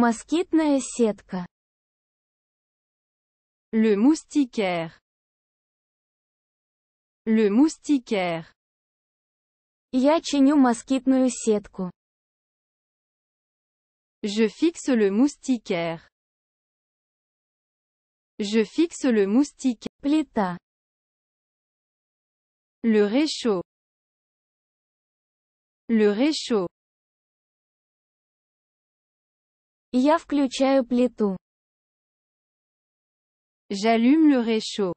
Le moustiquaire. Le moustiquaire. Я чиню москитную сетку. Je fixe le moustiquaire. Je fixe le moustique. plita. Le réchaud. Le réchaud. Я включаю плиту. J'allume le réchaud.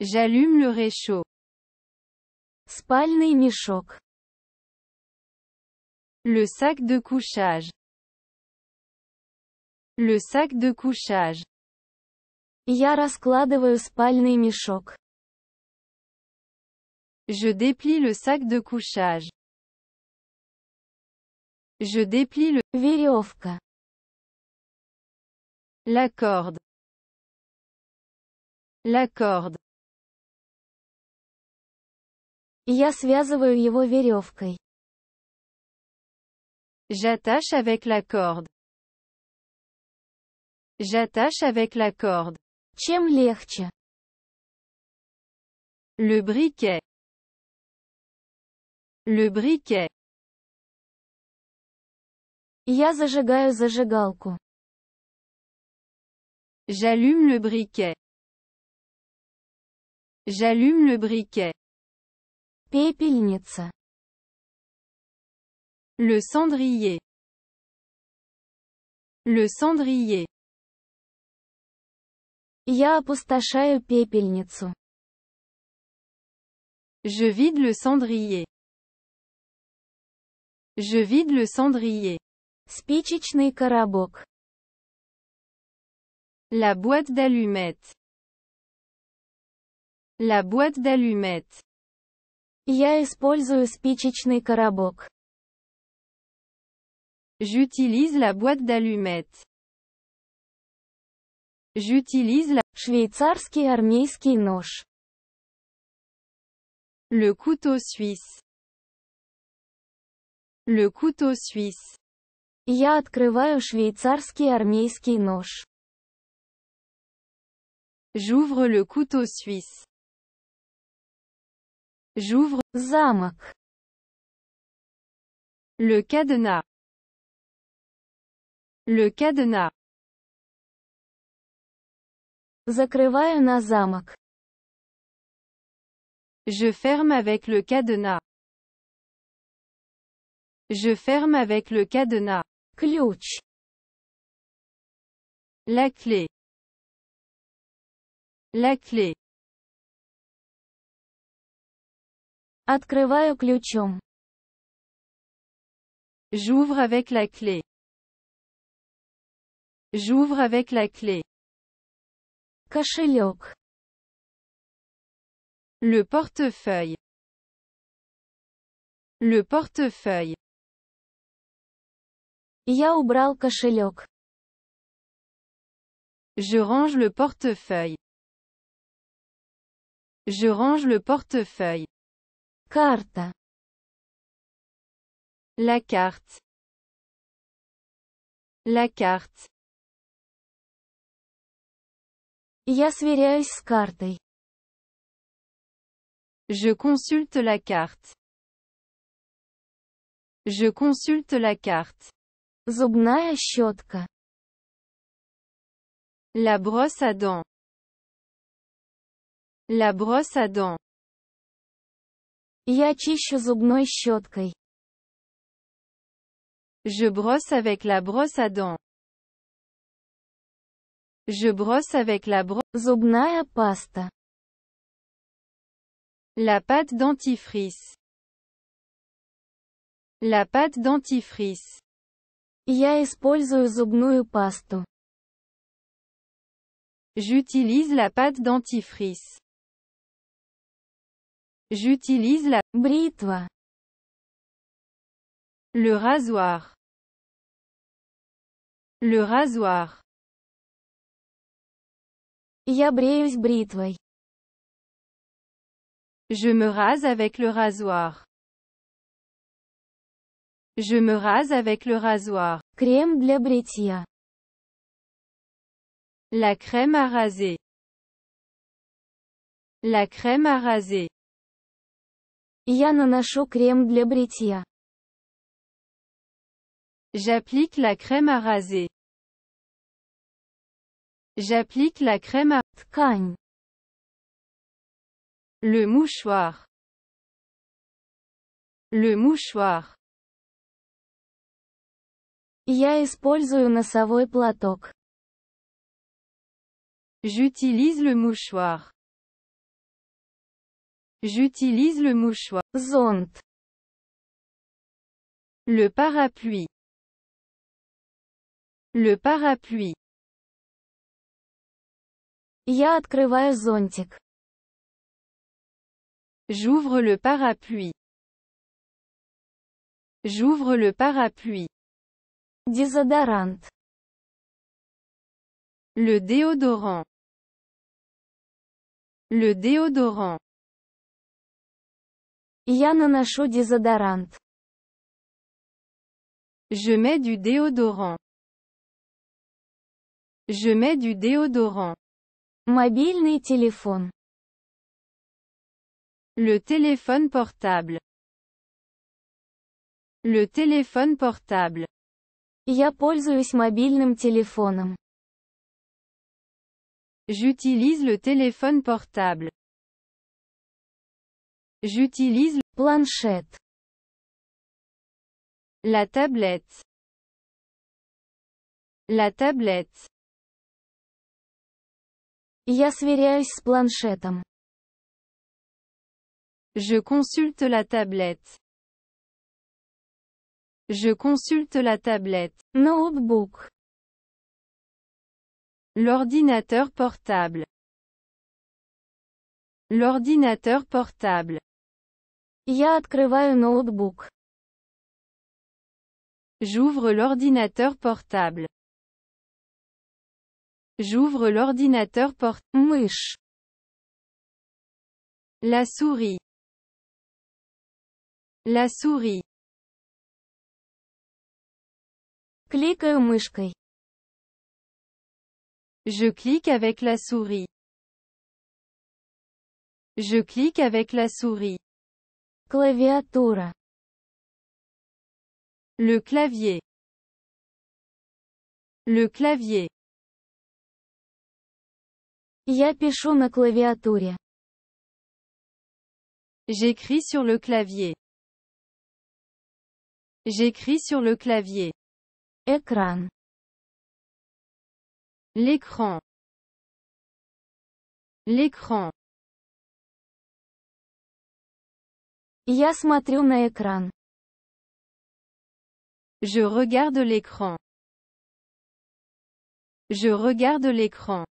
J'allume le réchaud. Спальный мешок. Le sac de couchage. Le sac de couchage. Я раскладываю спальный мешок. Je déplie le sac de couchage. Je déplie le веревка. La corde. La corde. Я связываю его веревкой. J'attache avec la corde. J'attache avec la corde. Чем легче? Le briquet. Le briquet. Я зажигаю зажигалку. J'allume le briquet. J'allume le briquet. Пепельница. Le cendrier. Le cendrier. Я опустошаю пепельницу. Je vide le cendrier. Je vide le cendrier. Спичечный коробок. La boîte d'allumettes. La boîte d'allumettes. Я использую спичечный коробок. J'utilise la boîte d'allumettes. J'utilise la... Швейцарский армейский нож. Le couteau suisse. Le couteau suisse. Я открываю J'ouvre le couteau suisse. J'ouvre замок. Le cadenas. Le cadenas. Je ferme avec le cadenas. Je ferme avec le cadenas. Ключ. La clé. La clé. Открываю ключом. J'ouvre avec la clé. J'ouvre avec la clé. Кошелек. Le portefeuille. Le portefeuille. Я убрал кошелек. Je range le portefeuille. Je range le portefeuille. carte La carte. La carte. Я сверяюсь с картой. Je consulte la carte. Je consulte la carte. Зубная щетка. La brosse à dents. La brosse à dents. Я чищу зубной Je brosse avec la brosse à dents. Je brosse avec la brosse. Зубная паста. La pâte dentifrice. La pâte dentifrice. Я использую зубную пасту. J'utilise la pâte dentifrice. J'utilise la бритва. Le rasoir. Le rasoir. Я бреюсь бритвой. Je me rase avec le rasoir. Je me rase avec le rasoir. de la бритья. La crème à raser. La crème à raser. Я наношу крем для бритья. J'applique la crème à raser. J'applique la crème à ткань. Le mouchoir. Le mouchoir. Я использую носовой платок. J'utilise le mouchoir. J'utilise le mouchoir. Zont. Le parapluie. Le parapluie. Я открываю зонтик. J'ouvre le parapluie. J'ouvre le parapluie. Le déodorant. Le déodorant. Я наношу Je mets du déodorant. Je mets du déodorant. Мобильный téléphone. Le téléphone portable. Le téléphone portable. Я пользуюсь мобильным телефоном. J'utilise le téléphone portable. J'utilise le planchette. La tablette. La tablette. Я сверяюсь с планшетом. Je consulte la tablette. Je consulte la tablette. Notebook. L'ordinateur portable. L'ordinateur portable. Я un notebook. J'ouvre l'ordinateur portable. J'ouvre l'ordinateur portable. La souris. La souris. Кликаю мышкой. Je clique avec la souris. Je clique avec la souris. Claviatura. Le clavier. Le clavier. Я пишу J'écris sur le clavier. J'écris sur le clavier. Écran. L'écran. L'écran. Я смотрю на Je regarde l'écran. Je regarde l'écran.